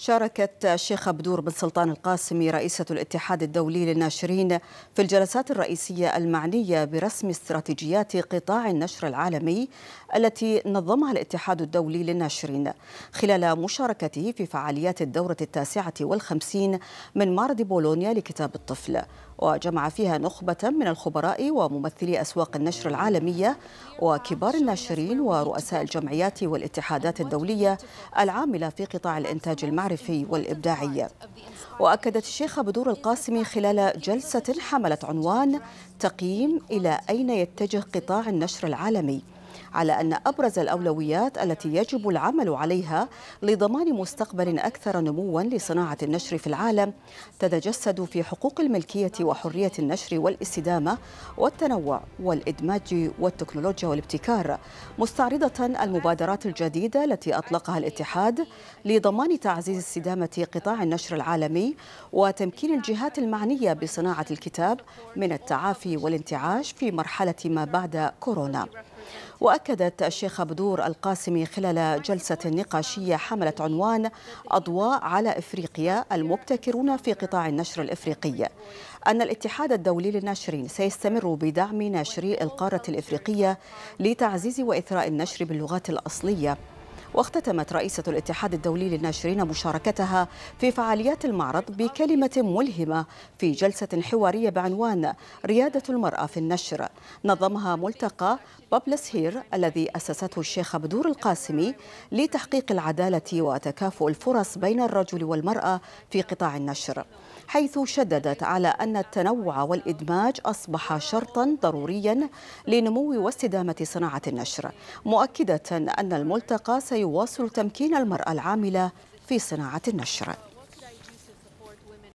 شاركت الشيخة بدور بن سلطان القاسمي رئيسة الاتحاد الدولي للناشرين في الجلسات الرئيسية المعنية برسم استراتيجيات قطاع النشر العالمي التي نظمها الاتحاد الدولي للناشرين خلال مشاركته في فعاليات الدورة التاسعة والخمسين من معرض بولونيا لكتاب الطفل وجمع فيها نخبة من الخبراء وممثلي أسواق النشر العالمية وكبار الناشرين ورؤساء الجمعيات والاتحادات الدولية العاملة في قطاع الإنتاج المعرفي المعرفي والإبداعي وأكدت الشيخة بدور القاسمي خلال جلسة حملت عنوان تقييم إلى أين يتجه قطاع النشر العالمي على أن أبرز الأولويات التي يجب العمل عليها لضمان مستقبل أكثر نموا لصناعة النشر في العالم تتجسد في حقوق الملكية وحرية النشر والاستدامة والتنوع والإدماج والتكنولوجيا والابتكار مستعرضة المبادرات الجديدة التي أطلقها الاتحاد لضمان تعزيز استدامة قطاع النشر العالمي وتمكين الجهات المعنية بصناعة الكتاب من التعافي والانتعاش في مرحلة ما بعد كورونا وأكدت الشيخة بدور القاسمي خلال جلسة نقاشية حملت عنوان أضواء على إفريقيا المبتكرون في قطاع النشر الإفريقي أن الاتحاد الدولي للناشرين سيستمر بدعم ناشري القارة الإفريقية لتعزيز وإثراء النشر باللغات الأصلية واختتمت رئيسة الاتحاد الدولي للناشرين مشاركتها في فعاليات المعرض بكلمة ملهمة في جلسة حوارية بعنوان ريادة المرأة في النشر نظمها ملتقى بابلس هير الذي أسسته الشيخ بدور القاسمي لتحقيق العدالة وتكافؤ الفرص بين الرجل والمرأة في قطاع النشر حيث شددت على أن التنوع والإدماج أصبح شرطا ضروريا لنمو واستدامة صناعة النشر مؤكدة أن الملتقى سي سيواصل تمكين المرأة العاملة في صناعة النشر